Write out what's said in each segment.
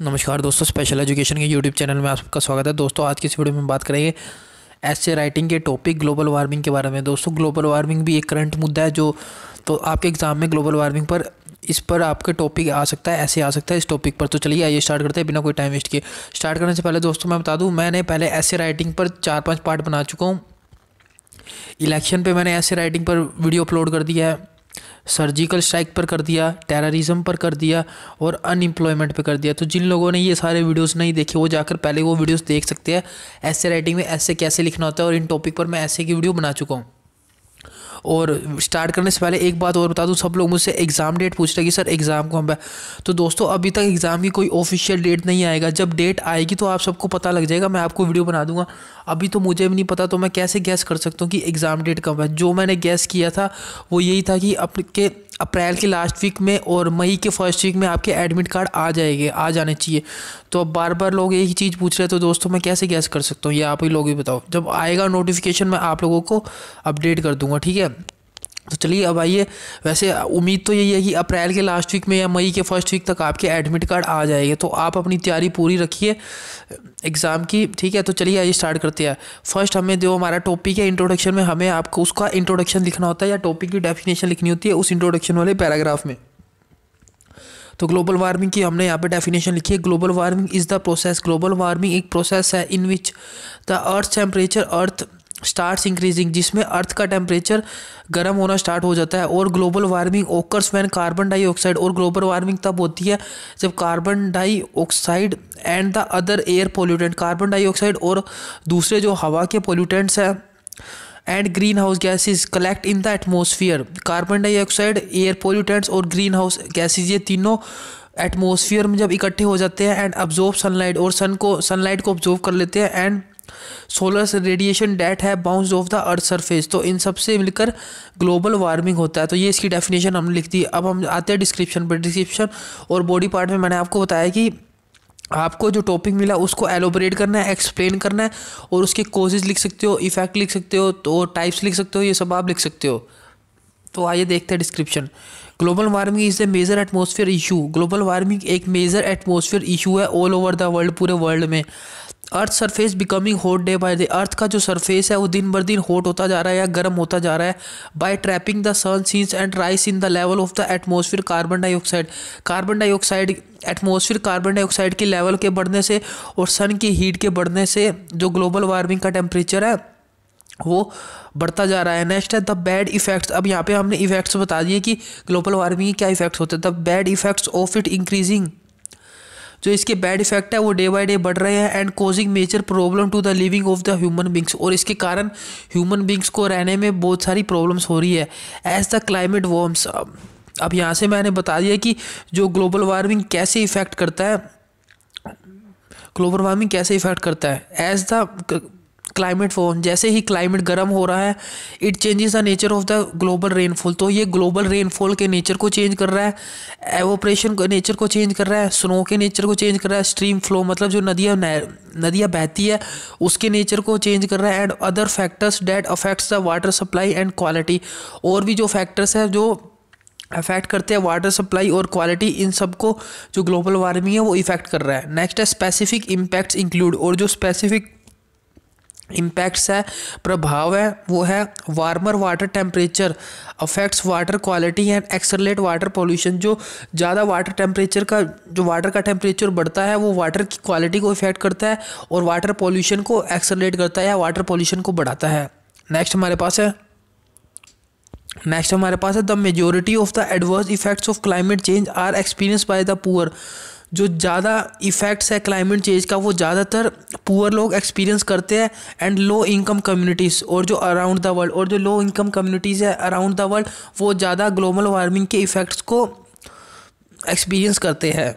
नमस्कार दोस्तों special education के यूट्यूब चैनल में आपका स्वागत है दोस्तों आज की इस वीडियो में बात करेंगे ऐसे राइटिंग के टॉपिक ग्लोबल वार्मिंग के बारे में दोस्तों ग्लोबल वार्मिंग भी एक करंट मुद्दा है जो तो आपके एग्ज़ाम में ग्लोबल वार्मिंग पर इस पर आपके टॉपिक आ सकता है ऐसे आ सकता है इस टॉपिक पर तो चलिए आइए स्टार्ट करते हैं बिना कोई टाइम वेस्ट किए स्टार्ट करने से पहले दोस्तों मैं बता दूँ मैंने पहले ऐसे राइटिंग पर चार पाँच पार्ट बना चुका हूँ इलेक्शन पर मैंने ऐसे राइटिंग पर वीडियो अपलोड कर दिया है सर्जिकल स्ट्राइक पर कर दिया टेररिज्म पर कर दिया और अनएम्प्लॉयमेंट पर कर दिया तो जिन लोगों ने ये सारे वीडियोस नहीं देखे वो जाकर पहले वो वीडियोस देख सकते हैं ऐसे राइटिंग में ऐसे कैसे लिखना होता है और इन टॉपिक पर मैं ऐसे की वीडियो बना चुका हूँ और स्टार्ट करने से पहले एक बात और बता दूँ सब लोग मुझसे एग्ज़ाम डेट पूछ रहे कि सर एग्ज़ाम को हम तो दोस्तों अभी तक एग्ज़ाम की कोई ऑफिशियल डेट नहीं आएगा जब डेट आएगी तो आप सबको पता लग जाएगा मैं आपको वीडियो बना दूंगा अभी तो मुझे भी नहीं पता तो मैं कैसे गैस कर सकता हूँ कि एग्ज़ाम डेट कब है जो मैंने गैस किया था वो यही था कि अपने अप्रैल के लास्ट वीक में और मई के फर्स्ट वीक में आपके एडमिट कार्ड आ जाएंगे आ जाने चाहिए तो अब बार बार लोग एक ही चीज़ पूछ रहे हैं तो दोस्तों मैं कैसे गैस कर सकता हूँ ये आप ही लोग ही बताओ जब आएगा नोटिफिकेशन मैं आप लोगों को अपडेट कर दूँगा ठीक है तो चलिए अब आइए वैसे उम्मीद तो यही है कि अप्रैल के लास्ट वीक में या मई के फर्स्ट वीक तक आपके एडमिट कार्ड आ जाएंगे तो आप अपनी तैयारी पूरी रखिए एग्ज़ाम की ठीक है तो चलिए आइए स्टार्ट करते हैं फर्स्ट हमें जो हमारा टॉपिक है इंट्रोडक्शन में हमें आपको उसका इंट्रोडक्शन लिखना होता है या टॉपिक की डेफिनेशन लिखनी होती है उस इंट्रोडक्शन वाले पैराग्राफ में तो ग्लोबल वार्मिंग की हमने यहाँ पे डेफिनेशन लिखी है global warming is the process global warming एक प्रोसेस है in which the earth temperature earth start increasing जिसमें अर्थ का टेम्परेचर गर्म होना स्टार्ट हो जाता है और global warming occurs when carbon dioxide और ग्लोबल वार्मिंग तब होती है जब carbon dioxide and the other air pollutant carbon dioxide और दूसरे जो हवा के पोल्यूटेंट्स हैं and green house gases collect in the atmosphere carbon dioxide air pollutants और ग्रीन हाउस गैसेज ये तीनों एटमोसफियर में जब इकट्ठे हो जाते हैं एंड अब्जॉर्ब सनलाइट और सन को सनलाइट को ऑब्जॉर्व कर लेते हैं एंड सोलर रेडिएशन डेट है bounce off the earth surface तो इन सब से मिलकर ग्लोबल वार्मिंग होता है तो ये इसकी डेफिनेशन हमने लिख दी अब हम आते हैं डिस्क्रिप्शन पर डिस्क्रिप्शन और बॉडी पार्ट में मैंने आपको बताया कि आपको जो टॉपिक मिला उसको एलोबरेट करना है एक्सप्लेन करना है और उसके कोजेज लिख सकते हो इफेक्ट लिख सकते हो तो टाइप्स लिख सकते हो ये सब आप लिख सकते हो तो आइए देखते हैं description global warming is the major atmosphere issue global warming एक मेजर एटमोसफियर इशू है ऑल ओवर द वर्ल्ड पूरे वर्ल्ड में earth surface becoming hot day by day earth का जो सरफेस है वो दिन बर दिन हॉट होता जा रहा है या गर्म होता जा रहा है by trapping the sun scenes and rise in the level of the atmosphere carbon dioxide carbon dioxide atmosphere carbon dioxide के लेवल के बढ़ने से और सन की हीट के बढ़ने से जो ग्लोबल वार्मिंग का टेम्परेचर है वो बढ़ता जा रहा है नेक्स्ट है द बैड इफेक्ट्स अब यहाँ पे हमने इफेक्ट्स बता दिए कि ग्लोबल वार्मिंग के क्या इफेक्ट्स होते हैं the bad effects of it increasing जो इसके बैड इफेक्ट है वो डे बाई डे बढ़ रहे हैं and causing major problem to the living of the human beings और इसके कारण ह्यूमन बींग्स को रहने में बहुत सारी प्रॉब्लम्स हो रही है एज द क्लाइमेट वॉर्म्स अब यहाँ से मैंने बता दिया कि जो ग्लोबल वार्मिंग कैसे इफ़ेक्ट करता है ग्लोबल वार्मिंग कैसे इफ़ेक्ट करता है एज द क्लाइमेट फोन जैसे ही क्लाइमेट गर्म हो रहा है it changes the nature of the global rainfall तो ये ग्लोबल रेनफॉल के नेचर को चेंज कर रहा है एवोप्रेशन के नेचर को चेंज कर रहा है स्नो के नेचर को चेंज कर रहा है स्ट्रीम फ्लो मतलब जो नदियाँ नदियाँ बहती है उसके नेचर को चेंज कर रहा है and other factors that affects the water supply and quality और भी जो फैक्टर्स है जो अफेक्ट करते हैं वाटर सप्लाई और क्वालिटी इन सब को जो ग्लोबल वार्मिंग है वो इफेक्ट कर रहा है नेक्स्ट है स्पेसिफिक इम्पैक्ट्स इंक्लूड और जो स्पेसिफिक इम्पैक्ट्स है प्रभाव है वो है warmer water temperature affects water quality and accelerate water pollution जो ज़्यादा वाटर टेम्परेचर का जो वाटर का टेम्परेचर बढ़ता है वो वाटर की क्वालिटी को इफेक्ट करता है और वाटर पोल्यूशन को एक्सलेट करता है या वाटर पोल्यूशन को बढ़ाता है नेक्स्ट हमारे पास है नेक्स्ट हमारे पास है the majority of the adverse effects of climate change are experience by the poor जो ज़्यादा इफ़ेक्ट्स है क्लाइमेट चेंज का वो ज़्यादातर पुअर लोग एक्सपीरियंस करते हैं एंड लो इनकम कम्युनिटीज़ और जो अराउंड द वर्ल्ड और जो लो इनकम कम्युनिटीज़ है अराउंड द वर्ल्ड वो ज़्यादा ग्लोबल वार्मिंग के इफ़ेक्ट्स को एक्सपीरियंस करते हैं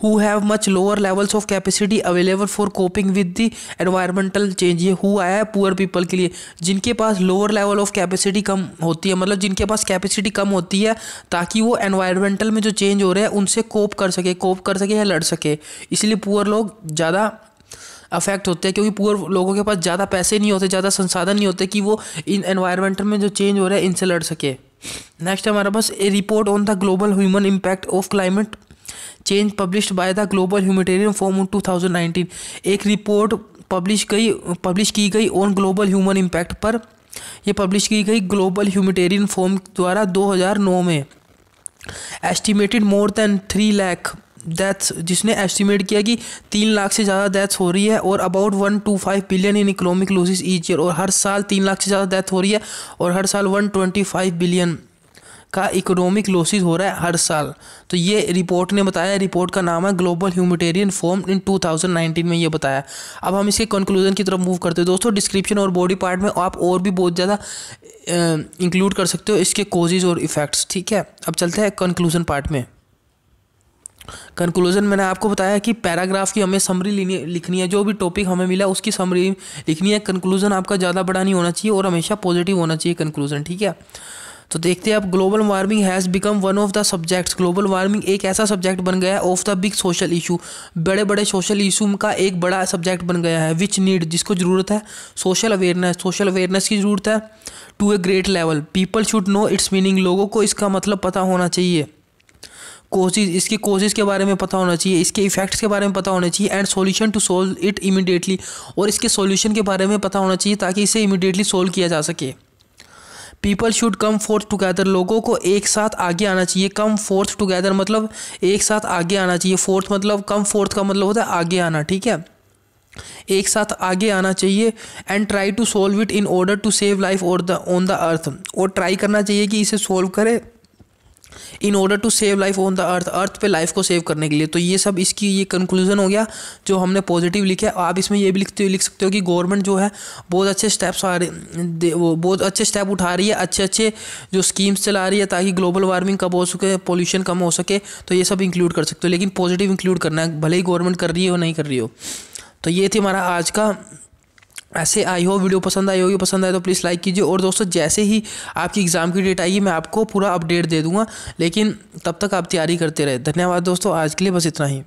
who have much lower levels of capacity available for coping with the environmental change ये who आया है पुअर पीपल के लिए जिनके पास लोअर लेवल ऑफ कैपेसिटी कम होती है मतलब जिनके पास कैपेसिटी कम होती है ताकि वो एनवायरमेंटल में जो चेंज हो रहे हैं उनसे कोप कर सके कोप कर सके या लड़ सके इसलिए पुअर लोग ज़्यादा अफेक्ट होते हैं क्योंकि पुअर लोगों के पास ज़्यादा पैसे नहीं होते ज़्यादा संसाधन नहीं होते कि वो इन एनवायरमेंटल में जो चेंज हो रहा है इनसे लड़ सके नेक्स्ट हमारे पास a report on the global human impact of climate change publish by the global humanitarian forum two thousand nineteen एक रिपोर्ट पब्लिश गई पब्लिश की गई ऑन ग्लोबल ह्यूमन इम्पैक्ट पर यह पब्लिश की गई ग्लोबल ह्यूमटेरियन फोम द्वारा 2009 में estimated more than three lakh deaths जिसने एस्टिमेट किया कि तीन लाख से ज़्यादा डेथ्स हो रही है और about one two five billion in economic losses each year और हर साल तीन लाख से ज़्यादा डेथ हो रही है और हर साल वन ट्वेंटी फाइव बिलियन का इकोनॉमिक लॉसिस हो रहा है हर साल तो ये रिपोर्ट ने बताया रिपोर्ट का नाम है ग्लोबल ह्यूमिटेरियन फॉर्म इन 2019 में ये बताया अब हम इसके कंक्लूजन की तरफ मूव करते हैं दोस्तों डिस्क्रिप्शन और बॉडी पार्ट में आप और भी बहुत ज़्यादा इंक्लूड कर सकते हो इसके कोजेज़ और इफ़ेक्ट्स ठीक है अब चलते हैं कंक्लूजन पार्ट में कंक्लूजन मैंने आपको बताया कि पैराग्राफ की हमें समरी लिखनी है जो भी टॉपिक हमें मिला उसकी समरी लिखनी है कंक्लूजन आपका ज़्यादा बड़ा नहीं होना चाहिए और हमेशा पॉजिटिव होना चाहिए कंक्लूजन ठीक है तो देखते हैं अब global warming has become one of the subjects global warming एक ऐसा सब्जेक्ट बन गया है of the big social issue बड़े बड़े सोशल इशू का एक बड़ा सब्जेक्ट बन गया है विच नीड जिसको ज़रूरत है सोशल अवेयरनेस सोशल अवेयरनेस की ज़रूरत है to a great level people should know its meaning लोगों को इसका मतलब पता होना चाहिए कोशिश इसके कोशिश के बारे में पता होना चाहिए इसके इफेक्ट्स के बारे में पता होना चाहिए and solution to solve it immediately और इसके सॉल्यूशन के बारे में पता होना चाहिए ताकि इसे इमीडिएटली सोल्व किया जा सके people should come forth together लोगों को एक साथ आगे आना चाहिए कम फोर्थ टुगेदर मतलब एक साथ आगे आना चाहिए फोर्थ मतलब कम फोर्थ का मतलब होता है आगे आना ठीक है एक साथ आगे आना चाहिए and try to solve it in order to save life और द ऑन द अर्थ और ट्राई करना चाहिए कि इसे सोल्व करें in order to save life on the earth earth पे लाइफ को सेव करने के लिए तो ये सब इसकी ये कंक्लूजन हो गया जो हमने पॉजिटिव लिखा आप इसमें ये भी लिखते लिख सकते हो कि गवर्नमेंट जो है बहुत अच्छे स्टेप्स आ रहे वो बहुत अच्छे स्टेप उठा रही है अच्छे अच्छे जो स्कीम्स चला रही है ताकि ग्लोबल वार्मिंग कम हो सके पॉल्यूशन कम हो सके तो ये सब इंक्लूड कर सकते हो लेकिन पॉजिटिव इंक्लूड करना है भले ही गवर्नमेंट कर रही हो नहीं कर रही हो तो ये थी हमारा आज का ऐसे आई हो वीडियो पसंद आई होगी पसंद आए तो प्लीज़ लाइक कीजिए और दोस्तों जैसे ही आपकी एग्ज़ाम की डेट आएगी मैं आपको पूरा अपडेट दे दूंगा लेकिन तब तक आप तैयारी करते रहे धन्यवाद दोस्तों आज के लिए बस इतना ही